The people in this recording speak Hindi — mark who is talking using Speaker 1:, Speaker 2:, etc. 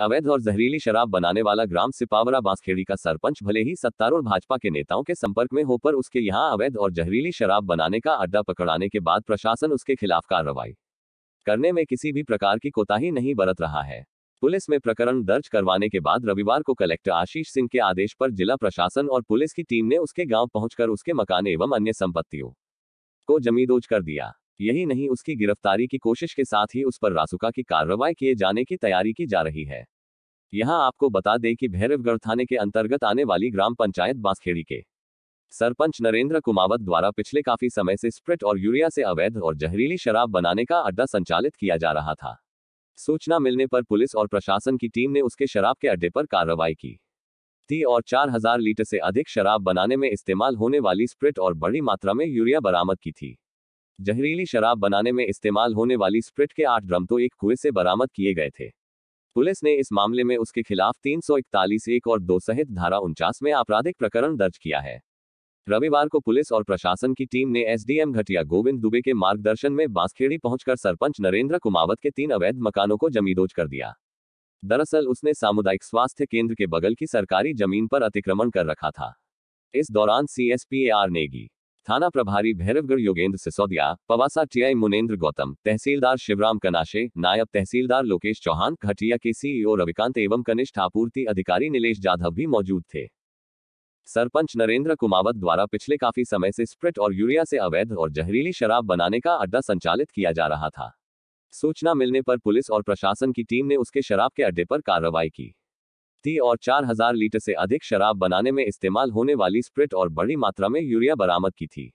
Speaker 1: अवैध और जहरीली शराब बनाने वाला ग्राम सिपावरा बांसखेड़ी का सरपंच भले ही सत्तारूढ़ भाजपा के नेताओं के संपर्क में हो पर उसके यहाँ अवैध और जहरीली शराब बनाने का अड्डा पकड़ाने के बाद प्रशासन उसके खिलाफ कार्रवाई करने में किसी भी प्रकार की कोताही नहीं बरत रहा है पुलिस में प्रकरण दर्ज करवाने के बाद रविवार को कलेक्टर आशीष सिंह के आदेश पर जिला प्रशासन और पुलिस की टीम ने उसके गांव पहुंचकर उसके मकान एवं अन्य संपत्तियों को जमीदोज कर दिया यही नहीं उसकी गिरफ्तारी की कोशिश के साथ ही उस पर रासुका की कार्रवाई किए जाने की तैयारी की जा रही है यहां आपको बता दें कि भैरवगढ़ थाने के अंतर्गत आने वाली ग्राम पंचायत बांसखेड़ी के सरपंच नरेंद्र कुमावत द्वारा पिछले काफी समय से स्प्रिट और यूरिया से अवैध और जहरीली शराब बनाने का अड्डा संचालित किया जा रहा था सूचना मिलने पर पुलिस और प्रशासन की टीम ने उसके शराब के अड्डे पर कार्रवाई की ती और चार हजार लीटर से अधिक शराब बनाने में इस्तेमाल होने वाली स्प्रिट और बड़ी मात्रा में यूरिया बरामद की थी जहरीली शराब बनाने में इस्तेमाल होने वाली स्प्रिट के आठ ड्रम तो एक कुएं से बरामद किए गए थे पुलिस ने इस मामले में उसके खिलाफ तीन एक और दो सहित धारा उनचास में आपराधिक प्रकरण दर्ज किया है रविवार को पुलिस और प्रशासन की टीम ने एसडीएम घटिया गोविंद दुबे के मार्गदर्शन में बांसखेड़ी पहुंचकर सरपंच नरेंद्र कुमावत के तीन अवैध मकानों को जमीदोज कर दिया दरअसल उसने सामुदायिक स्वास्थ्य केंद्र के बगल की सरकारी जमीन पर अतिक्रमण कर रखा था इस दौरान C S P A R Negi थाना प्रभारी भैरवगढ़ योगेंद्र सिसोदिया पवासा टीआई मुनेन्द्र गौतम तहसीलदार शिवराम कनाशे नायब तहसीलदार लोकेश चौहान खटिया के सीईओ e रविकांत एवं कनिष्ठ आपूर्ति अधिकारी नीलेष जाधव भी मौजूद थे सरपंच नरेंद्र कुमावत द्वारा पिछले काफी समय से स्प्रिट और यूरिया से अवैध और जहरीली शराब बनाने का अड्डा संचालित किया जा रहा था सूचना मिलने पर पुलिस और प्रशासन की टीम ने उसके शराब के अड्डे पर कार्रवाई की ती और 4000 लीटर से अधिक शराब बनाने में इस्तेमाल होने वाली स्प्रिट और बड़ी मात्रा में यूरिया बरामद की थी